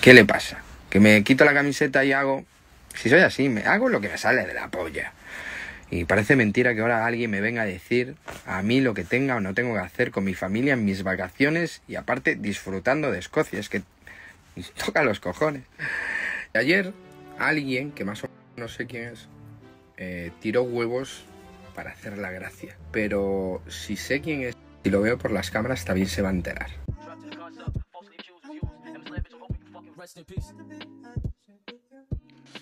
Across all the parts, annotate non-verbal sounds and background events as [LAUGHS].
¿Qué le pasa? Que me quito la camiseta y hago... Si soy así, me hago lo que me sale de la polla. Y parece mentira que ahora alguien me venga a decir a mí lo que tenga o no tengo que hacer con mi familia en mis vacaciones y aparte disfrutando de Escocia. Es que [LAUGHS] toca los cojones. ayer alguien, que más o menos no sé quién es, eh, tiró huevos para hacer la gracia. Pero si sé quién es, si lo veo por las cámaras, también se va a enterar.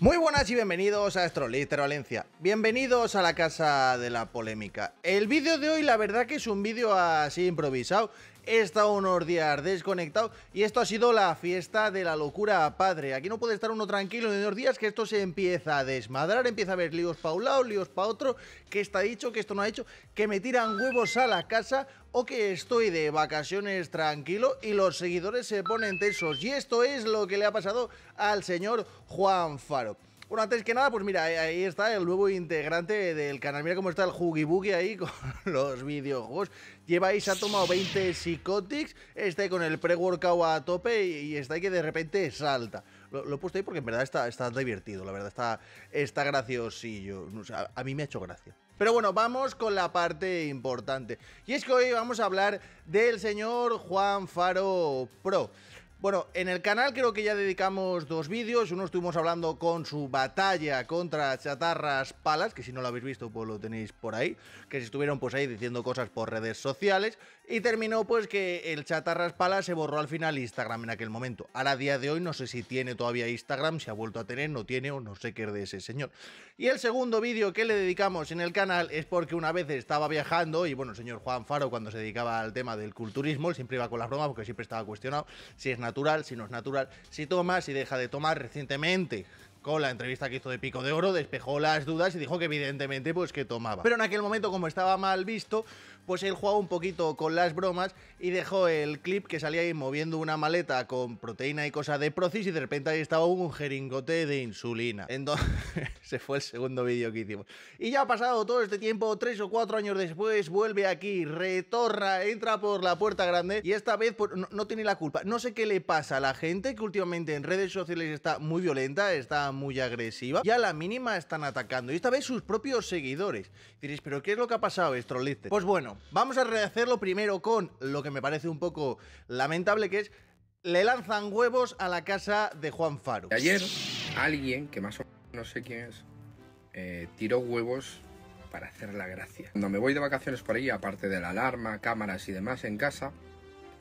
Muy buenas y bienvenidos a Astroliter Valencia. Bienvenidos a la casa de la polémica. El vídeo de hoy, la verdad que es un vídeo así improvisado. Está unos días desconectado y esto ha sido la fiesta de la locura padre. Aquí no puede estar uno tranquilo en unos días que esto se empieza a desmadrar, empieza a haber líos para un lado, líos para otro, que está dicho, que esto no ha hecho, que me tiran huevos a la casa o que estoy de vacaciones tranquilo y los seguidores se ponen tensos. Y esto es lo que le ha pasado al señor Juan Faro. Bueno, antes que nada, pues mira, ahí está el nuevo integrante del canal. Mira cómo está el Boogie ahí [LAUGHS] con los videojuegos. Lleváis, ha tomado 20 psicotics, está ahí con el pre-workout a tope y, está ahí que de repente salta. Lo, he puesto ahí porque en verdad está, está divertido, la verdad está, está graciosillo. a mí me ha hecho gracia. Pero bueno, vamos con la parte importante. Y es que hoy vamos a hablar del señor Juan Faro Pro. Bueno, en el canal creo que ya dedicamos dos vídeos. Uno estuvimos hablando con su batalla contra chatarras palas, que si no lo habéis visto, pues lo tenéis por ahí. Que se estuvieron pues ahí diciendo cosas por redes sociales. Y terminó pues que el chatarras palas se borró al final Instagram en aquel momento. a la día de hoy no sé si tiene todavía Instagram, si ha vuelto a tener, no tiene o no sé qué es de ese señor. Y el segundo vídeo que le dedicamos en el canal es porque una vez estaba viajando y bueno, el señor Juan Faro cuando se dedicaba al tema del culturismo, él siempre iba con las bromas porque siempre estaba cuestionado si es natural, si no es natural, si toma, si deja de tomar recientemente. Con la entrevista que hizo de Pico de Oro, despejó las dudas y dijo que evidentemente pues que tomaba. Pero en aquel momento, como estaba mal visto, pues él jugaba un poquito con las bromas y dejó el clip que salía ahí moviendo una maleta con proteína y cosas de procis y de repente ahí estaba un jeringote de insulina. Entonces, [LAUGHS] se fue el segundo vídeo que hicimos. Y ya ha pasado todo este tiempo, tres o cuatro años después, vuelve aquí, retorra, entra por la puerta grande y esta vez pues, no, tiene la culpa. No sé qué le pasa a la gente que últimamente en redes sociales está muy violenta, está muy agresiva y a la mínima están atacando. Y esta vez sus propios seguidores. Diréis, ¿pero qué es lo que ha pasado, Stroliste? Pues bueno, vamos a rehacerlo primero con lo que me parece un poco lamentable, que es le lanzan huevos a la casa de Juan Faro. Ayer alguien, que más o menos no sé quién es, eh, tiró huevos para hacer la gracia. Cuando me voy de vacaciones por ahí, aparte de la alarma, cámaras y demás en casa,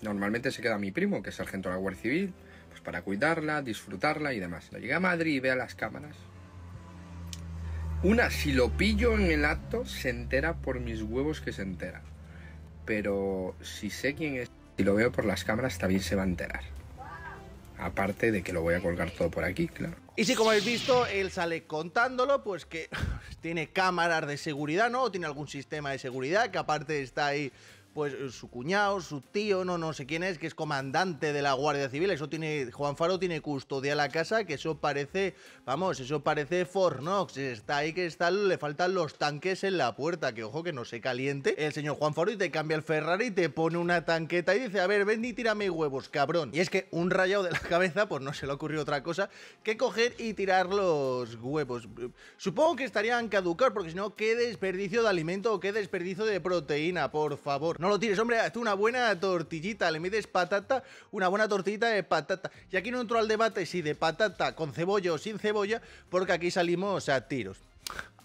normalmente se queda mi primo, que es sargento de la Guardia Civil, pues para cuidarla, disfrutarla y demás. Cuando llegué a Madrid y vea las cámaras, una, si lo pillo en el acto, se entera por mis huevos que se entera. Pero si sé quién es, si lo veo por las cámaras, también se va a enterar. Aparte de que lo voy a colgar todo por aquí, claro. Y si como habéis visto, él sale contándolo, pues que [LAUGHS] tiene cámaras de seguridad, ¿no? O tiene algún sistema de seguridad que aparte está ahí pues eh, su cuñado, su tío, no, no sé quién es, que es comandante de la Guardia Civil. Eso tiene, Juan Faro tiene custodia a la casa, que eso parece, vamos, eso parece Fornox. Está ahí que está, le faltan los tanques en la puerta, que ojo que no se caliente. El señor Juan Faro y te cambia el Ferrari, ...y te pone una tanqueta y dice, a ver, ven y tírame huevos, cabrón. Y es que un rayado de la cabeza, pues no se le ocurrió otra cosa que coger y tirar los huevos. Supongo que estarían caducar, porque si no, qué desperdicio de alimento o qué desperdicio de proteína, por favor. No no lo tires, hombre, haz una buena tortillita, le metes patata, una buena tortillita de patata. Y aquí no entro al debate si de patata con cebolla o sin cebolla, porque aquí salimos a tiros.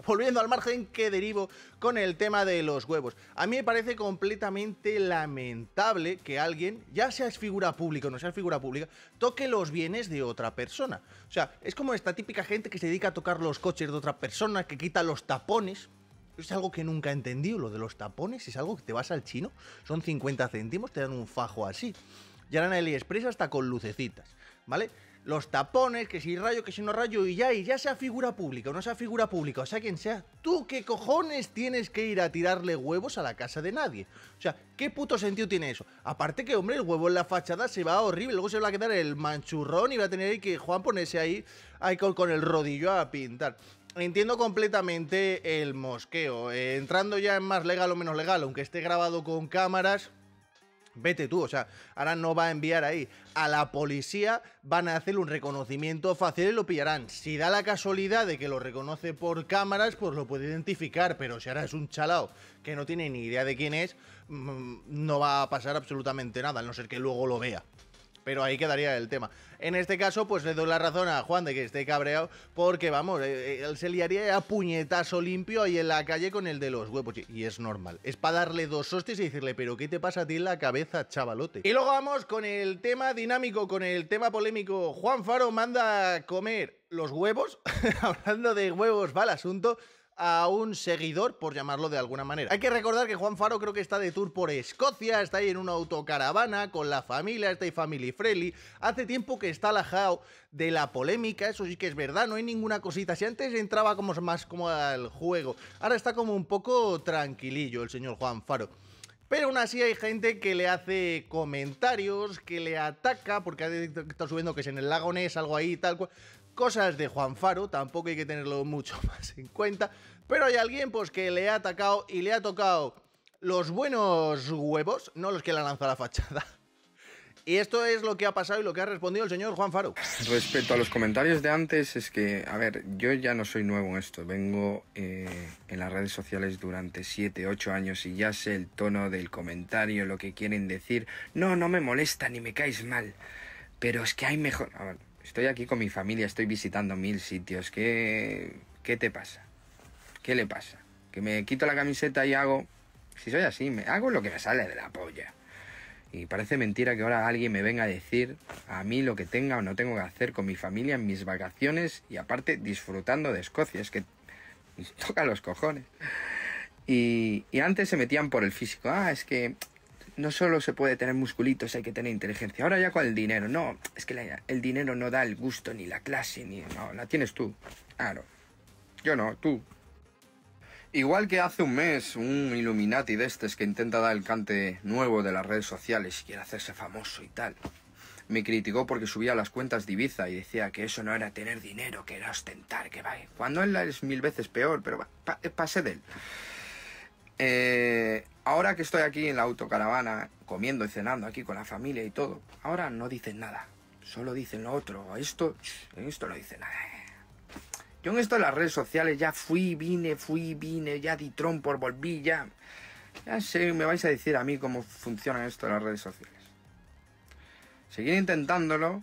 Volviendo al margen que derivo con el tema de los huevos. A mí me parece completamente lamentable que alguien, ya sea figura pública o no sea figura pública, toque los bienes de otra persona. O sea, es como esta típica gente que se dedica a tocar los coches de otra persona, que quita los tapones. Es algo que nunca he entendido, lo de los tapones, es algo que te vas al chino, son 50 céntimos, te dan un fajo así. Y ahora en AliExpress hasta con lucecitas, ¿vale? Los tapones, que si rayo, que si no rayo, y ya, y ya sea figura pública o no sea figura pública, o sea quien sea, tú qué cojones tienes que ir a tirarle huevos a la casa de nadie. O sea, ¿qué puto sentido tiene eso? Aparte que, hombre, el huevo en la fachada se va horrible, luego se va a quedar el manchurrón y va a tener que Juan ponerse ahí, ahí con el rodillo a pintar. Entiendo completamente el mosqueo. Eh, entrando ya en más legal o menos legal, aunque esté grabado con cámaras, Vete tú, o sea, ahora no va a enviar ahí a la policía, van a hacer un reconocimiento fácil y lo pillarán. Si da la casualidad de que lo reconoce por cámaras, pues lo puede identificar, pero si ahora es un chalao que no tiene ni idea de quién es, mm, no va a pasar absolutamente nada, a no ser que luego lo vea. Pero ahí quedaría el tema. En este caso, pues le doy la razón a Juan de que esté cabreado, porque vamos, eh, eh, él se liaría a puñetazo limpio ahí en la calle con el de los huevos. Y es normal. Es para darle dos hostias y decirle, pero ¿qué te pasa a ti en la cabeza, chavalote? Y luego vamos con el tema dinámico, con el tema polémico. Juan Faro manda a comer los huevos. [LAUGHS] Hablando de huevos, va el asunto a un seguidor, por llamarlo de alguna manera. Hay que recordar que Juan Faro creo que está de tour por Escocia, está ahí en una autocaravana con la familia, está ahí family friendly. Hace tiempo que está alajado de la polémica, eso sí que es verdad, no hay ninguna cosita. Si antes entraba como más como al juego, ahora está como un poco tranquilillo el señor Juan Faro. Pero aún así hay gente que le hace comentarios, que le ataca, porque ha subiendo que es en el lago Ness, algo ahí, tal cual. Cosas de Juan Faro, tampoco hay que tenerlo mucho [LAUGHS] más en cuenta, pero hay alguien pues que le ha atacado y le ha tocado los buenos huevos, no los que le han lanzado la fachada. [LAUGHS] Y esto es lo que ha pasado y lo que ha respondido el señor Juan Faro. Respecto a los comentarios de antes, es que, a ver, yo ya no soy nuevo en esto. Vengo eh, en las redes sociales durante 7, 8 años y ya sé el tono del comentario, lo que quieren decir. No, no me molesta ni me caes mal. Pero es que hay mejor... Estoy aquí con mi familia, estoy visitando mil sitios. ¿Qué, qué te pasa? ¿Qué le pasa? Que me quito la camiseta y hago... Si soy así, me hago lo que me sale de la polla. Y parece mentira que ahora alguien me venga a decir a mí lo que tenga o no tengo que hacer con mi familia en mis vacaciones y aparte disfrutando de Escocia. Es que [LAUGHS] toca los cojones. y antes se metían por el físico. Ah, es que no solo se puede tener musculitos, hay que tener inteligencia. Ahora ya con el dinero, no, es que el dinero no da el gusto, ni la clase, ni. No, la tienes tú. Claro. Yo no, tú. Igual que hace un mes un Illuminati de estos que intenta dar el cante nuevo de las redes sociales y quiere hacerse famoso y tal. Me criticó porque subía las cuentas de y decía que eso no era tener dinero, que era ostentar, que va. Cuando él es mil veces peor, pero eh, pasé pase de él. Eh, ahora que estoy aquí en la autocaravana, comiendo y cenando aquí con la familia y todo, ahora no dicen nada. Solo dicen lo otro. Esto, esto no dice nada. Yo en esto de las redes sociales ya fui, vine, fui, vine, ya di por volví, ya. Ya sé, me vais a decir a mí cómo funciona esto de las redes sociales. Seguir intentándolo,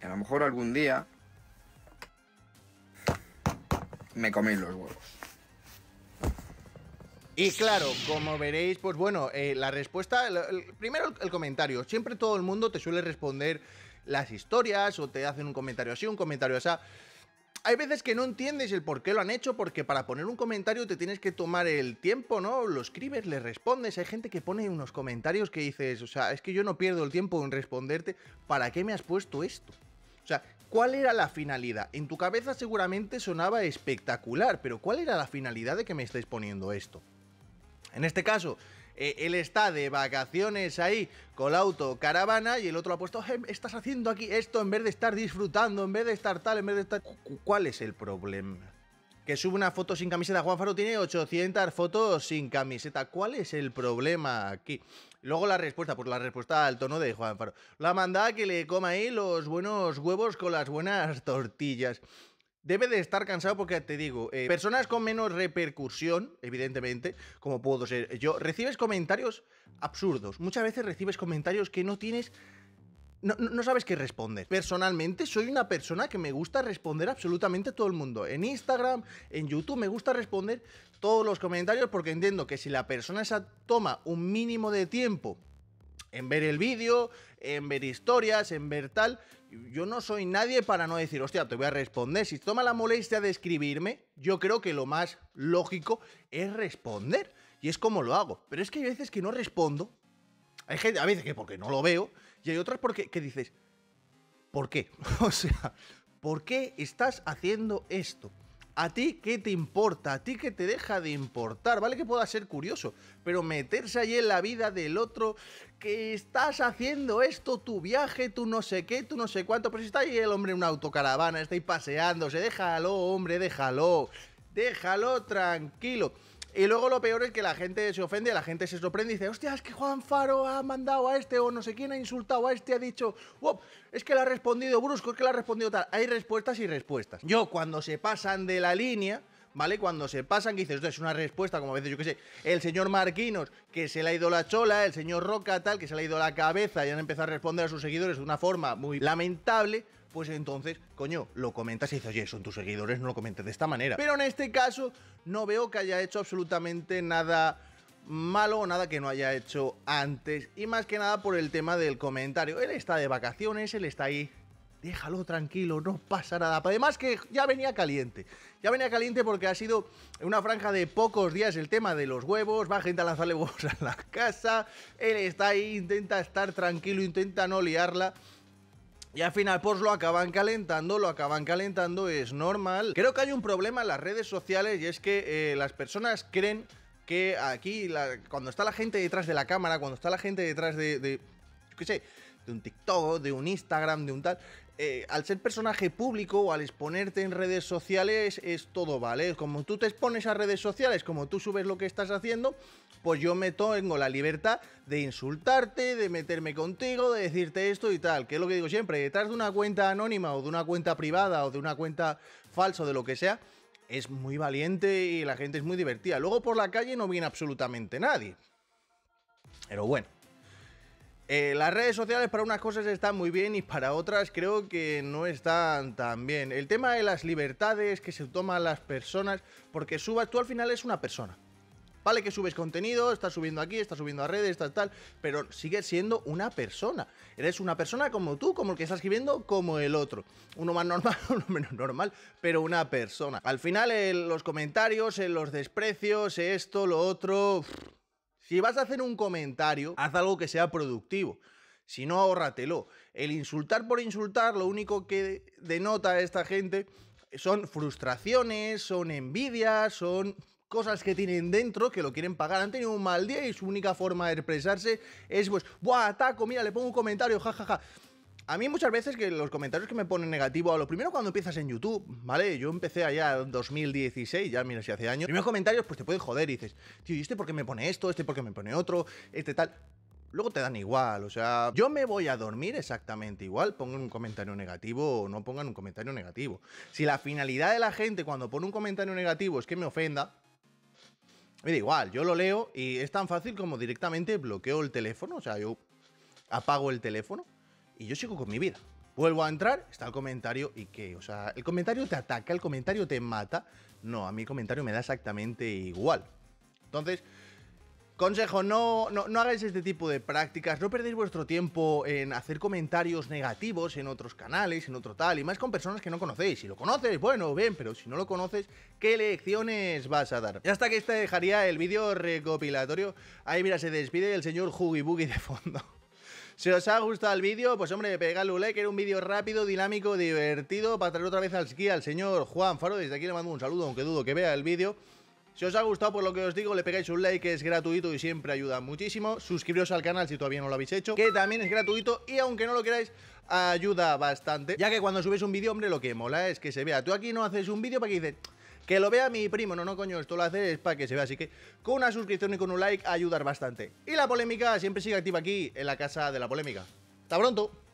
y a lo mejor algún día me coméis los huevos. Y claro, como veréis, pues bueno, eh, la respuesta, primero el comentario, siempre todo el mundo te suele responder las historias o te hacen un comentario así, un comentario así. Hay veces que no entiendes el por qué lo han hecho, porque para poner un comentario te tienes que tomar el tiempo, ¿no? Lo escribes, le respondes. Hay gente que pone unos comentarios que dices, o sea, es que yo no pierdo el tiempo en responderte, ¿para qué me has puesto esto? O sea, ¿cuál era la finalidad? En tu cabeza seguramente sonaba espectacular, pero ¿cuál era la finalidad de que me estés poniendo esto? En este caso, eh, él está de vacaciones ahí con auto caravana y el otro ha puesto, estás haciendo aquí esto en vez de estar disfrutando, en vez de estar tal, en vez de estar... ¿Cuál es el problema? Que sube una foto sin camiseta. Juan Faro tiene 800 fotos sin camiseta. ¿Cuál es el problema aquí? Luego la respuesta, pues la respuesta al tono de Juan Faro. La mandada que le coma ahí los buenos huevos con las buenas tortillas debe de estar cansado porque te digo, eh, personas con menos repercusión, evidentemente, como puedo ser yo, recibes comentarios absurdos. Muchas veces recibes comentarios que no tienes... No, sabes qué responder. Personalmente soy una persona que me gusta responder absolutamente a todo el mundo. En Instagram, en YouTube, me gusta responder todos los comentarios porque entiendo que si la persona esa toma un mínimo de tiempo en ver el vídeo, en ver historias, en ver tal. Yo no soy nadie para no decir, hostia, te voy a responder. Si toma la molestia de escribirme, yo creo que lo más lógico es responder. Y es como lo hago. Pero es que hay veces que no respondo. Hay gente, a veces que porque no lo veo. Y hay otras porque dices, ¿por qué? [LAUGHS] o sea, ¿por qué estás haciendo esto? ¿A ti qué te importa? ¿A ti qué te deja de importar? Vale que pueda ser curioso, pero meterse ahí en la vida del otro, que estás haciendo esto, tu viaje, tú no sé qué, tú no sé cuánto, pero pues si está ahí el hombre en una autocaravana, está ahí paseándose, déjalo, hombre, déjalo, déjalo tranquilo. Y luego lo peor es que la gente se ofende, la gente se sorprende y dice, hostia, es que Juan Faro ha mandado a este o no sé quién ha insultado a este, ha dicho, es que le ha respondido brusco, es que le ha respondido tal. Hay respuestas y respuestas. Yo cuando se pasan de la línea... ¿vale? Cuando se pasan, que dices, esto es una respuesta, como a veces, yo que sé, el señor Marquinos, que se le ha ido la chola, el señor Roca, tal, que se le ha ido la cabeza y han empezado a responder a sus seguidores de una forma muy lamentable pues entonces, coño, lo comentas y dices, oye, son tus seguidores, no lo comentes de esta manera. Pero en este caso, no veo que haya hecho absolutamente nada malo o nada que no haya hecho antes. Y más que nada por el tema del comentario. Él está de vacaciones, él está ahí. Déjalo tranquilo, no pasa nada. Además que ya venía caliente. Ya venía caliente porque ha sido una franja de pocos días el tema de los huevos. Va gente a lanzarle [LAUGHS] huevos a la casa. Él está ahí, intenta estar tranquilo, intenta no liarla. Y al final, pues lo acaban calentando, lo acaban calentando, es normal. Creo que hay un problema en las redes sociales y es que eh, las personas creen que aquí, cuando está la gente detrás de la cámara, cuando está la gente detrás de, qué sé, de un TikTok, de un Instagram, de un tal. Eh, al ser personaje público o al exponerte en redes sociales es todo, ¿vale? Como tú te expones a redes sociales, como tú subes lo que estás haciendo, pues yo me tengo la libertad de insultarte, de meterme contigo, de decirte esto y tal, que es lo que digo siempre, detrás de una cuenta anónima o de una cuenta privada o de una cuenta falsa o de lo que sea, es muy valiente y la gente es muy divertida. Luego por la calle no viene absolutamente nadie. Pero bueno. Eh, las redes sociales para unas cosas están muy bien y para otras creo que no están tan bien. El tema de las libertades que se toman las personas, porque subas tú al final es una persona. Vale que subes contenido, estás subiendo aquí, estás subiendo a redes, tal, tal, pero sigues siendo una persona. Eres una persona como tú, como el que estás escribiendo, como el otro. Uno más normal, [LAUGHS] uno menos normal, pero una persona. Al final, eh, los comentarios, eh, los desprecios, esto, lo otro... Si vas a hacer un comentario, haz algo que sea productivo. Si no, ahórratelo. El insultar por insultar, lo único que denota a esta gente son frustraciones, son envidias, son cosas que tienen dentro que lo quieren pagar. Han tenido un mal día y su única forma de expresarse es pues, ¡buah, taco, Mira, le pongo un comentario, jajaja. Ja, ja. A mí muchas veces que los comentarios que me ponen negativo, a lo primero cuando empiezas en YouTube, ¿vale? Yo empecé allá en 2016, ya mira si hace años. Primeros comentarios pues te pueden joder y dices, tío, ¿y este por qué me pone esto? ¿Este por qué me pone otro? Este tal luego te dan igual, o sea, yo me voy a dormir exactamente igual, pongan un comentario negativo o no pongan un comentario negativo. Si la finalidad de la gente cuando pone un comentario negativo es que me ofenda, me da igual, yo lo leo y es tan fácil como directamente bloqueo el teléfono, o sea, yo apago el teléfono y yo sigo con mi vida. Vuelvo a entrar, está el comentario y qué. O sea, el comentario te ataca, el comentario te mata. No, a mí el comentario me da exactamente igual. Entonces, consejo, no, no, hagáis este tipo de prácticas, no perdéis vuestro tiempo en hacer comentarios negativos en otros canales, en otro tal, y más con personas que no conocéis. Si lo conoces, bueno, bien, pero si no lo conoces, ¿qué lecciones vas a dar? Y hasta que este dejaría el vídeo recopilatorio. Ahí mira, se despide el señor Boogie de fondo. Si os ha gustado el vídeo, pues hombre, pegadle un like, que era un vídeo rápido, dinámico, divertido, para traer otra vez al ski al señor Juan Faro. Desde aquí le mando un saludo, aunque dudo que vea el vídeo. Si os ha gustado por lo que os digo, le pegáis un like, que es gratuito y siempre ayuda muchísimo. Suscribiros al canal si todavía no lo habéis hecho, que también es gratuito y aunque no lo queráis, ayuda bastante. Ya que cuando subes un vídeo, hombre, lo que mola es que se vea. Tú aquí no haces un vídeo para que dices... Que lo vea mi primo, no, no, coño, esto lo hace es para que se vea. Así que con una suscripción y con un like ayudar bastante. Y la polémica siempre sigue activa aquí, en la casa de la polémica. ¡Hasta pronto!